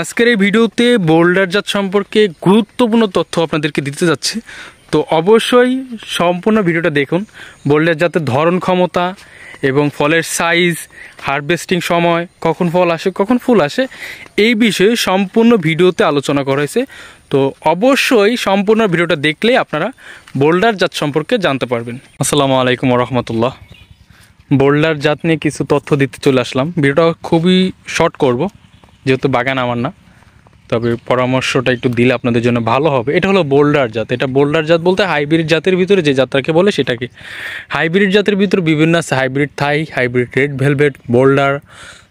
আজকের এই ভিডিওতে বোল্ডার জাত সম্পর্কে গুরুত্বপূর্ণ তথ্য আপনাদেরকে দিতে যাচ্ছে তো অবশ্যই সম্পূর্ণ ভিডিওটা দেখুন বোল্ডার জাতের ধরন ক্ষমতা এবং ফলের সাইজ হারভেস্টিং সময় কখন ফল আসে কখন ফুল আসে এই বিষয়ে সম্পূর্ণ ভিডিওতে আলোচনা করা হয়েছে তো অবশ্যই সম্পূর্ণ ভিডিওটা দেখলে আপনারা বোল্ডার জাত সম্পর্কে জানতে পারবেন আসসালামু আলাইকুম রহমতুল্লাহ বোল্ডার জাত নিয়ে কিছু তথ্য দিতে চলে আসলাম ভিডিওটা খুবই শর্ট করব যেহেতু বাগান আমার না তবে পরামর্শটা একটু দিলে আপনাদের জন্য ভালো হবে এটা হলো বোল্ডার জাত এটা বোল্ডার জাত বলতে হাইব্রিড জাতের ভিতরে যে জাতটাকে বলে সেটাকে হাইব্রিড জাতের ভিতরে বিভিন্ন আছে hybrid Thai hybrid red velvet boulder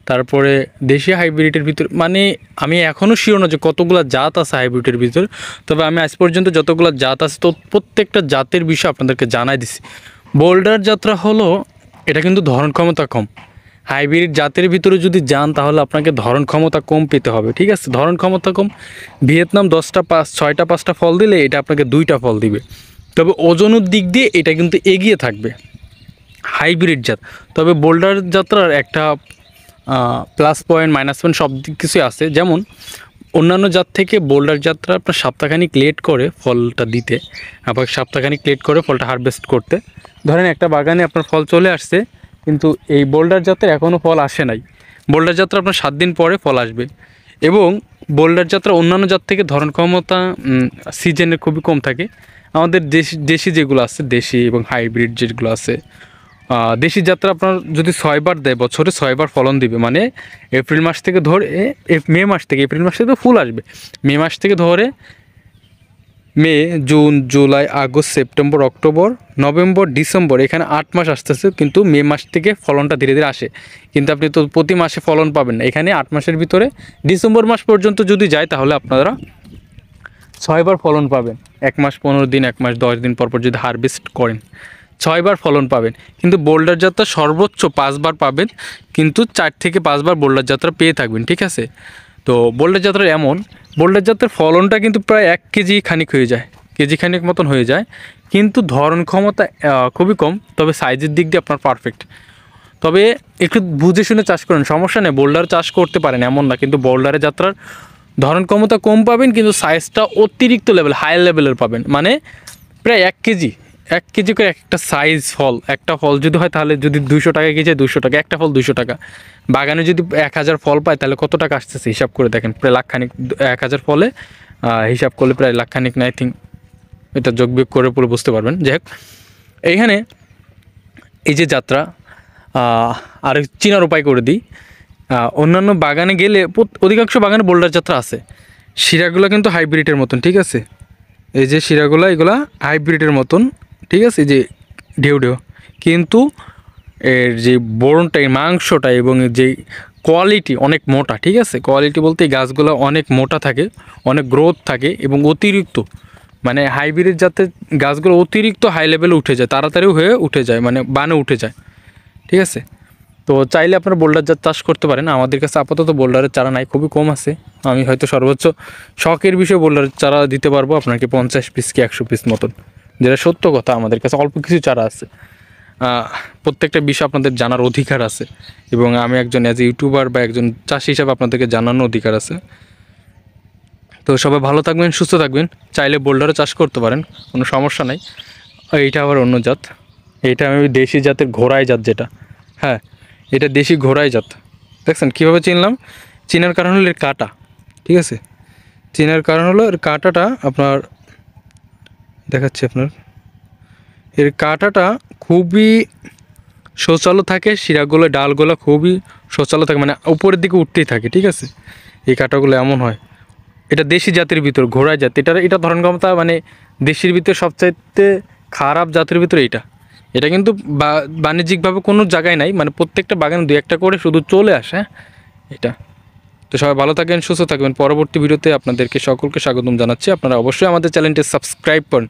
তারপরে দেশি হাইব্রিডের ভিতর মানে আমি এখনও শিও না যে কতগুলো জাত আছে হাইব্রিডের ভিতরে তবে আমি আজ পর্যন্ত যতগুলো জাত আছে তো প্রত্যেকটা জাতের বিষয়ে আপনাদেরকে জানাই দিছি বোল্ডার যাত্রা হলো এটা কিন্তু ধরন ক্ষমতা কম হাইব্রিড জাতের ভিতরে যদি যান তাহলে আপনাকে ধরন ক্ষমতা কম পেতে হবে ঠিক আছে ধরন ক্ষমতা কম ভিয়েতনাম দশটা পাঁচ ছয়টা পাঁচটা ফল দিলে এটা আপনাকে দুইটা ফল দিবে তবে ওজনের দিক দিয়ে এটা কিন্তু এগিয়ে থাকবে হাইব্রিড জাত তবে বোল্ডার যাত্রার একটা প্লাস পয়েন্ট মাইনাস পয়েন্ট সব দিক কিছুই আছে যেমন অন্যান্য জাত থেকে বোল্ডার যাত্রা আপনার সপ্তাহখানিক লেট করে ফলটা দিতে আপনাকে সপ্তাহখানিক লেট করে ফলটা হারভেস্ট করতে ধরেন একটা বাগানে আপনার ফল চলে আসছে কিন্তু এই বোল্ডার যাত্রা এখনও ফল আসে নাই বোল্ডার যাত্রা আপনার সাত দিন পরে ফল আসবে এবং বোল্ডার যাত্রা অন্যান্য জাত থেকে ধরন ক্ষমতা সিজনে খুবই কম থাকে আমাদের দেশি দেশি যেগুলো আছে দেশি এবং হাইব্রিড যেগুলো আছে দেশি যাত্রা আপনার যদি ছয়বার দেয় বছরে ছয়বার ফলন দিবে মানে এপ্রিল মাস থেকে ধরে মে মাস থেকে এপ্রিল মাস থেকে ফুল আসবে মে মাস থেকে ধরে May June July August September October November December এখানে আট মাস আসতেছে কিন্তু মে মাস থেকে ফলনটা ধীরে ধীরে আসে কিন্তু আপনি তো প্রতি মাসে ফলন পাবেন না এখানে আট মাসের ভিতরে ডিসেম্বর মাস পর্যন্ত যদি যায় তাহলে আপনারা ছয়বার ফলন পাবেন এক মাস পনেরো দিন এক মাস দশ দিন পরপর যদি হারভেস্ট করেন ছয়বার ফলন পাবেন কিন্তু বোল্ডার যাত্রা সর্বোচ্চ পাঁচবার পাবেন কিন্তু চার থেকে পাঁচবার বোল্ডার যাত্রা পেয়ে থাকবেন ঠিক আছে তো বোল্ডার যাত্রা এমন বোল্ডার জাতের ফলনটা কিন্তু প্রায় এক কেজি খানিক হয়ে যায় কেজি খানিক মতন হয়ে যায় কিন্তু ধরন ক্ষমতা খুবই কম তবে সাইজের দিক দিয়ে আপনার পারফেক্ট তবে একটু বুঝে শুনে চাষ করেন সমস্যা নেই বোল্ডার চাষ করতে পারেন এমন না কিন্তু বোল্ডারের যাত্রার ধরন ক্ষমতা কম পাবেন কিন্তু সাইজটা অতিরিক্ত লেভেল হাই লেভেলের পাবেন মানে প্রায় এক কেজি এক কেজি করে একটা সাইজ ফল একটা ফল যদি হয় তাহলে যদি দুশো টাকা কেজি দুশো টাকা একটা ফল দুশো টাকা বাগানে যদি এক হাজার ফল পায় তাহলে কত টাকা আসতেছে হিসাব করে দেখেন প্রায় লাখখানিক এক হাজার ফলে হিসাব করলে প্রায় লাখখানিক না আই থিঙ্ক এটা যোগ বিয়োগ করে পুরো বুঝতে পারবেন যাই হোক এইখানে এই যে যাত্রা আর চিনার উপায় করে দিই অন্যান্য বাগানে গেলে অধিকাংশ বাগানে বোল্ডার যাত্রা আছে শিরাগুলো কিন্তু হাইব্রিডের মতন ঠিক আছে এই যে শিরাগুলো এগুলা হাইব্রিডের মতন ঠিক আছে যে ঢেউ ঢেউ কিন্তু এর যে বরণটা এই মাংসটা এবং যে কোয়ালিটি অনেক মোটা ঠিক আছে কোয়ালিটি বলতে এই গাছগুলো অনেক মোটা থাকে অনেক গ্রোথ থাকে এবং অতিরিক্ত মানে হাইব্রিড যাতে গাছগুলো অতিরিক্ত হাই লেভেলে উঠে যায় তাড়াতাড়ি হয়ে উঠে যায় মানে বানে উঠে যায় ঠিক আছে তো চাইলে আপনারা বোল্ডার জাত চাষ করতে পারেন আমাদের কাছে আপাতত বোল্ডারের চারা নাই খুবই কম আছে আমি হয়তো সর্বোচ্চ শখের বিষয়ে বোল্ডারের চারা দিতে পারবো আপনাকে পঞ্চাশ পিস কি একশো পিস মতন যেটা সত্য কথা আমাদের কাছে অল্প কিছু চারা আছে প্রত্যেকটা বিষয় আপনাদের জানার অধিকার আছে এবং আমি একজন অ্যাজ এ ইউটিউবার বা একজন চাষি হিসাবে আপনাদেরকে জানানোর অধিকার আছে তো সবাই ভালো থাকবেন সুস্থ থাকবেন চাইলে বোল্ডারও চাষ করতে পারেন কোনো সমস্যা নাই এইটা আবার অন্য জাত এটা আমি দেশি জাতের ঘোড়াই জাত যেটা হ্যাঁ এটা দেশি ঘোড়াই জাত দেখছেন কীভাবে চিনলাম চিনার কারণ হলো এর কাটা ঠিক আছে চিনার কারণ হলো এর কাটাটা আপনার দেখাচ্ছি আপনার এর কাঁটাটা খুবই শৌচালো থাকে শিরাগুলো ডালগুলো খুবই শৌচালো থাকে মানে উপরের দিকে উঠতেই থাকে ঠিক আছে এই কাঁটাগুলো এমন হয় এটা দেশি জাতির ভিতর ঘোড়া জাতি এটা এটা ধরন ক্ষমতা মানে দেশির ভিতরে সবচাইতে খারাপ জাতির ভিতরে এটা এটা কিন্তু বাণিজ্যিকভাবে কোনো জায়গায় নাই মানে প্রত্যেকটা বাগানে দু একটা করে শুধু চলে আসে হ্যাঁ? এটা তো সবাই ভালো থাকেন সুস্থ থাকবেন পরবর্তী ভিডিওতে আপনাদেরকে সকলকে স্বাগতম জানাচ্ছি আপনারা অবশ্যই আমাদের চ্যানেলটি সাবস্ক্রাইব করুন